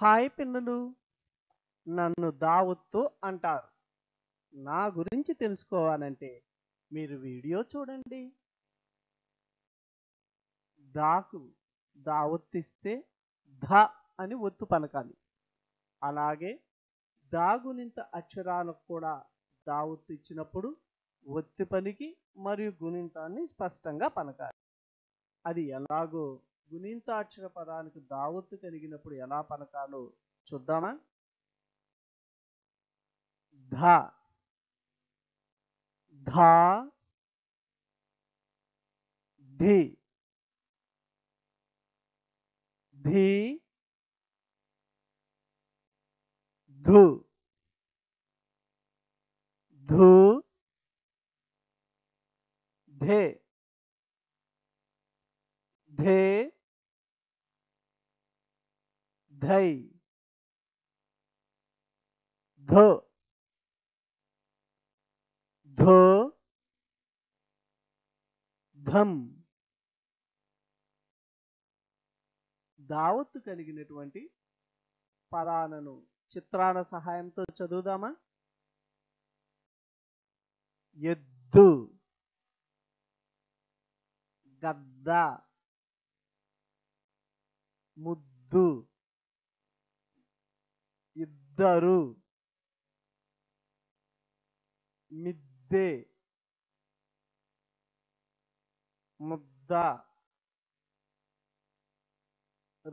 hi పిన్నలు నన్ను దావుత్తు అంటారు నా గురించి తెలుసుకోవాలంటే మీరు వీడియో చూడండి దాకు దావత్తిస్తే ధ అని ఒత్తు పలకాలి అలాగే దాగునింత అక్షరాలకు కూడా దావత్తు ఇచ్చినప్పుడు ఒత్తి పనికి మరియు గుణింతాన్ని స్పష్టంగా పలకాలి అది ఎలాగో గుణింతాక్షర పదానికి దావత్తు కలిగినప్పుడు ఎలా పలకాలో చూద్దామా ధ ధా ధి ధి ధు ధు ధే ధై ధ ధ ధం దావత్తు కలిగినటువంటి పదాలను చిత్రాల సహాయంతో చదువుదామా ఎద్దు గద్ద ముద్దు इधर मिदे मुद्दा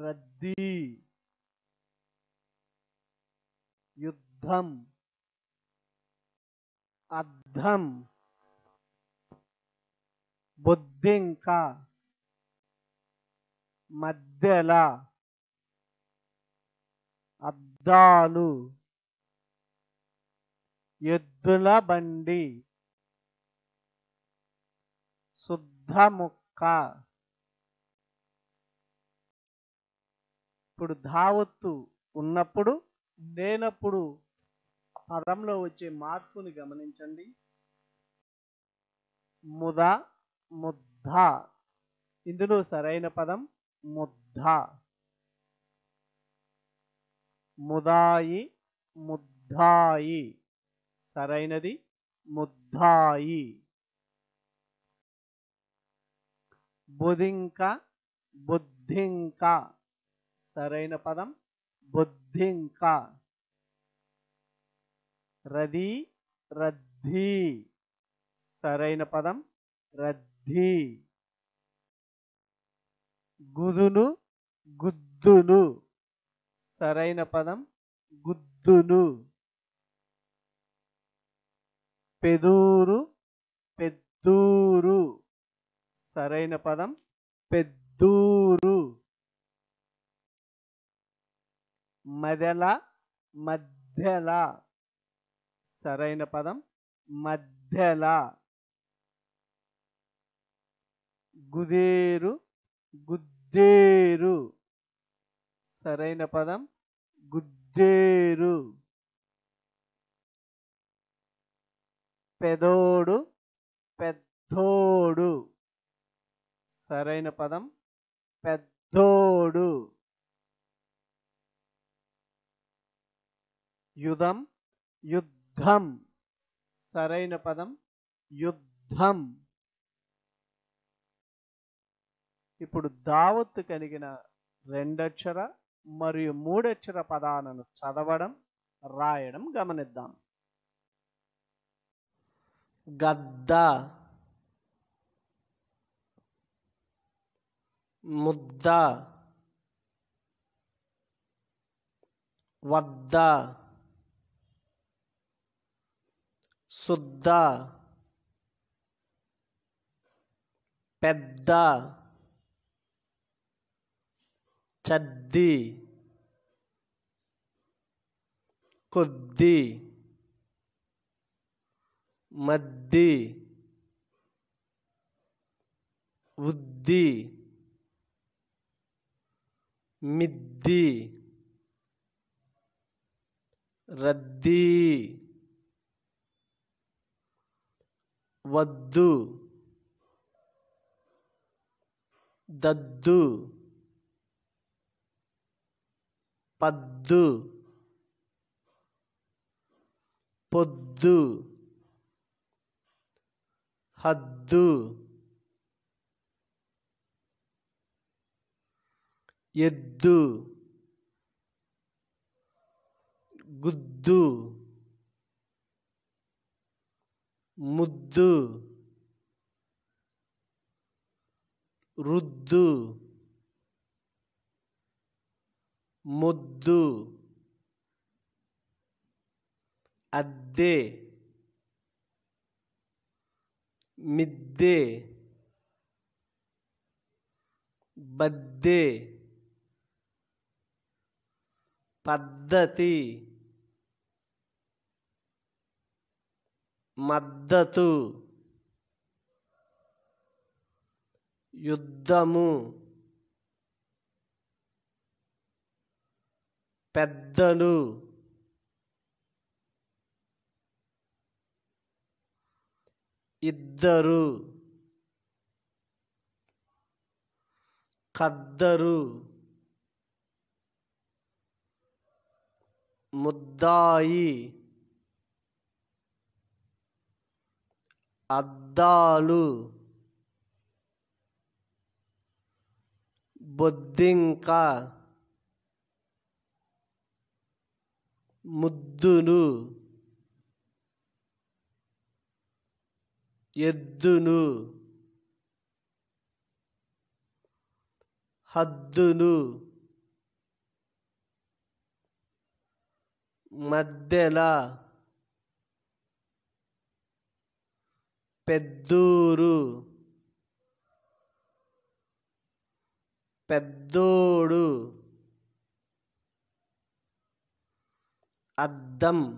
रद्दी युद्ध अद्धम बुद्धिंका मद्देला అద్దాలు ఎద్దుల బండి శుద్ధ ముక్క ఇప్పుడు ధావత్తు ఉన్నప్పుడు లేనప్పుడు పదంలో వచ్చే మార్పుని గమనించండి ముద ముద్ద ఇందులో సరైన పదం ముద్ద ముదాయి ముద్దాయి సరైనది ముద్దాయి బుధింక బుద్ధింక సరైన పదం బుద్ధింక రది రద్దీ సరైన పదం రద్దీ గుదును గుద్దును సరైన పదం గుద్దును పెదూరు పెద్దూరు సరైన పదం పెద్దూరు మదెల మధ్యల సరైన పదం మధ్యల గుదేరు గుద్దేరు సరైన పదం గుద్దేరు పెదోడు పెద్దోడు సరైన పదం పెద్దోడు యుధం యుద్ధం సరైన పదం యుద్ధం ఇప్పుడు దావత్తు కలిగిన రెండక్షర మరియు మూడక్షర పదాలను చదవడం రాయడం గమనిద్దాం గద్ద ముద్ద వద్ద శుద్ధ పెద్ద चद्दी कुद्दी मद्दी उद्दी मिद्दी रद्दी वद्दू दद्दू పద్దు పొద్దు హద్దు ఎద్దు గుద్దు ముద్దు రుద్దు ముద్దు అద్దె మిద్దె బద్దె పద్ధతి మద్దతు యుద్ధము పెద్దలు ఇద్దరు ఖద్దరు ముద్దాయి అద్దాలు బొద్దింక ముద్దును ఎద్దును హద్దును మద్దెల పెద్దూరు పెద్దోడు الدم